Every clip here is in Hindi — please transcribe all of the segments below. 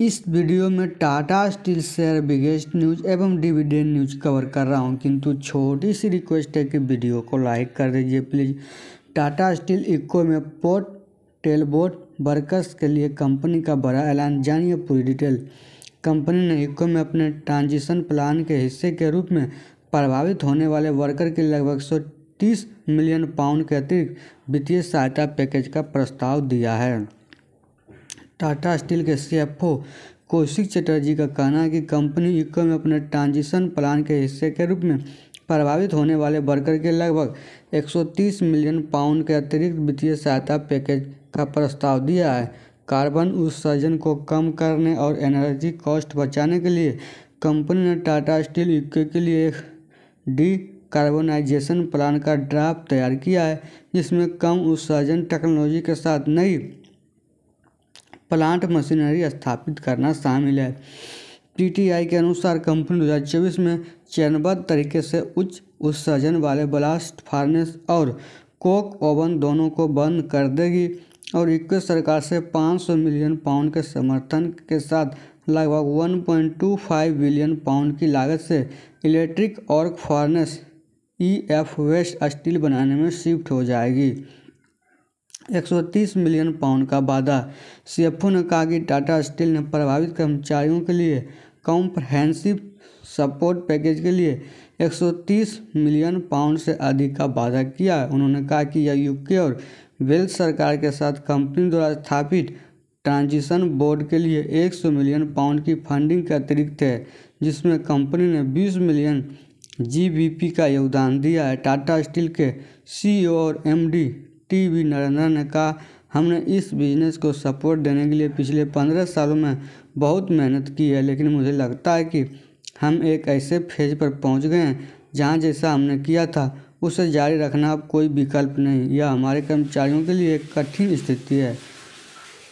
इस वीडियो में Tata Steel share biggest news एवं डिविडेंड न्यूज़ कवर कर रहा हूं किंतु छोटी सी रिक्वेस्ट है कि वीडियो को लाइक कर दीजिए प्लीज़ टाटा स्टील इको में पोर्ट टेलबोट वर्कर्स के लिए कंपनी का बड़ा ऐलान जानिए पूरी डिटेल कंपनी ने इको में अपने ट्रांजिशन प्लान के हिस्से के रूप में प्रभावित होने वाले वर्कर के लगभग सौ तीस मिलियन पाउंड के अतिरिक्त वित्तीय सहायता पैकेज का प्रस्ताव दिया है टाटा स्टील के सीएफओ कौशिक चटर्जी का कहना है कि कंपनी इको में अपने ट्रांजिशन प्लान के हिस्से के रूप में प्रभावित होने वाले वर्कर के लगभग 130 मिलियन पाउंड के अतिरिक्त वित्तीय सहायता पैकेज का प्रस्ताव दिया है कार्बन उत्सर्जन को कम करने और एनर्जी कॉस्ट बचाने के लिए कंपनी ने टाटा स्टील इक्के के लिए एक डी कार्बोनाइजेशन प्लान का ड्राफ्ट तैयार किया है जिसमें कम उत्सर्जन टेक्नोलॉजी के साथ नई प्लांट मशीनरी स्थापित करना शामिल है पीटीआई के अनुसार कंपनी दो में चरणबद्ध तरीके से उच्च उत्सर्जन वाले ब्लास्ट फार्नेस और कोक ओवन दोनों को बंद कर देगी और यूके सरकार से 500 मिलियन पाउंड के समर्थन के साथ लगभग 1.25 बिलियन पाउंड की लागत से electric arc furnace E F based steel बनाने में शिफ्ट हो जाएगी 130 मिलियन पाउंड का वादा सीएफओ ने कहा कि टाटा स्टील ने प्रभावित कर्मचारियों के लिए कॉम्प्रहेंसिव सपोर्ट पैकेज के लिए 130 मिलियन पाउंड से अधिक का वादा किया उन्होंने कहा कि यह यूके और वेल्स सरकार के साथ कंपनी द्वारा स्थापित ट्रांजिशन बोर्ड के लिए 100 मिलियन पाउंड की फंडिंग के अतिरिक्त है जिसमें कंपनी ने 20 मिलियन जीबीपी का योगदान दिया है टाटा स्टील के सीईओ और एमडी टी वी नरेंद्र ने कहा हमने इस बिजनेस को सपोर्ट देने के लिए पिछले पंद्रह सालों में बहुत मेहनत की है लेकिन मुझे लगता है कि हम एक ऐसे फेज पर पहुंच गए हैं जहां जैसा हमने किया था उसे जारी रखना अब कोई विकल्प नहीं यह हमारे कर्मचारियों के लिए एक कठिन स्थिति है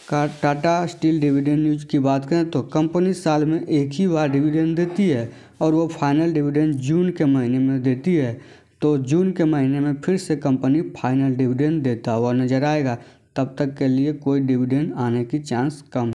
का टाटा स्टील डिविडेंड न्यूज की बात करें तो कंपनी साल में एक ही बार डिविडेंड देती है और वो फाइनल डिविडेंड जून के महीने में देती है तो जून के महीने में फिर से कंपनी फाइनल डिविडेंड देता हुआ नजर आएगा तब तक के लिए कोई डिविडेंड आने की चांस कम